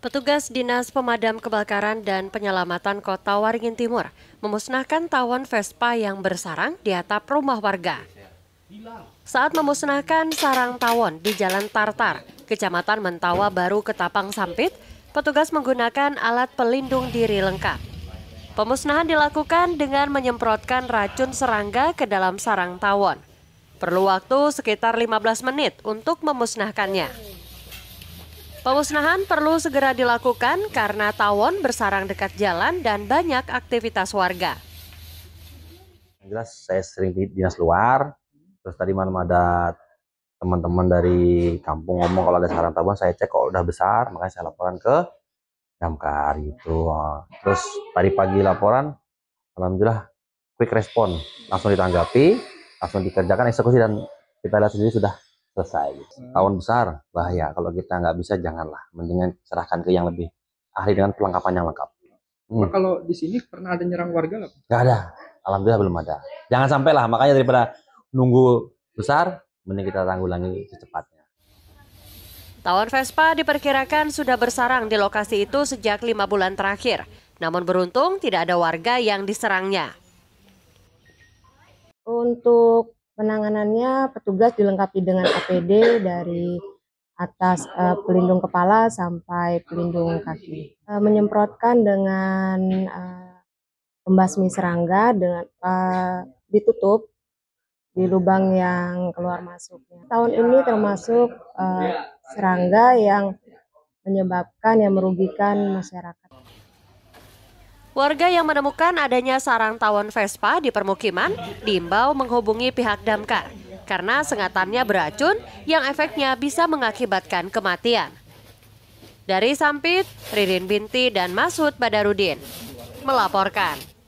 Petugas Dinas Pemadam Kebakaran dan Penyelamatan Kota Waringin Timur memusnahkan tawon Vespa yang bersarang di atap rumah warga. Saat memusnahkan sarang tawon di Jalan Tartar, Kecamatan Mentawa Baru Ketapang Sampit, petugas menggunakan alat pelindung diri lengkap. Pemusnahan dilakukan dengan menyemprotkan racun serangga ke dalam sarang tawon. Perlu waktu sekitar 15 menit untuk memusnahkannya. Pemusnahan perlu segera dilakukan karena tawon bersarang dekat jalan dan banyak aktivitas warga. Yang jelas saya sering di dinas luar, terus tadi malam ada teman-teman dari kampung ngomong kalau ada sarang tawon saya cek kok udah besar, makanya saya laporan ke damkar gitu. Ah, terus tadi pagi laporan, alhamdulillah quick respon, langsung ditanggapi, langsung dikerjakan eksekusi dan kita lihat sendiri sudah selesai gitu. hmm. tahun besar bahaya kalau kita nggak bisa janganlah mendingan serahkan ke yang lebih ahli dengan perlengkapan yang lengkap hmm. kalau di sini pernah ada nyerang warga nggak Gak ada alhamdulillah belum ada jangan sampai lah makanya daripada nunggu besar mending kita tanggulangi secepatnya Tawon Vespa diperkirakan sudah bersarang di lokasi itu sejak lima bulan terakhir. Namun beruntung tidak ada warga yang diserangnya. Untuk Penanganannya petugas dilengkapi dengan APD dari atas uh, pelindung kepala sampai pelindung kaki. Uh, menyemprotkan dengan uh, pembasmi serangga dengan uh, ditutup di lubang yang keluar masuknya. Tahun ini termasuk uh, serangga yang menyebabkan yang merugikan masyarakat. Warga yang menemukan adanya sarang tawon Vespa di permukiman diimbau menghubungi pihak damkar karena sengatannya beracun yang efeknya bisa mengakibatkan kematian. Dari Sampit, Ririn Binti dan Masud Badarudin melaporkan.